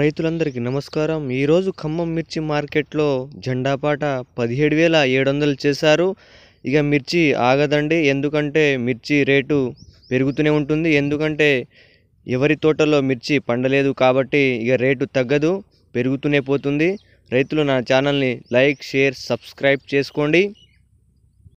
రైతులందరికీ నమస్కారం ఈరోజు ఖమ్మం మిర్చి మార్కెట్లో జెండాపాట పదిహేడు వేల ఏడు వందలు చేశారు ఇక మిర్చి ఆగదండి ఎందుకంటే మిర్చి రేటు పెరుగుతూనే ఉంటుంది ఎందుకంటే ఎవరి తోటలో మిర్చి పండలేదు కాబట్టి ఇక రేటు తగ్గదు పెరుగుతూనే పోతుంది రైతులు నా ఛానల్ని లైక్ షేర్ సబ్స్క్రైబ్ చేసుకోండి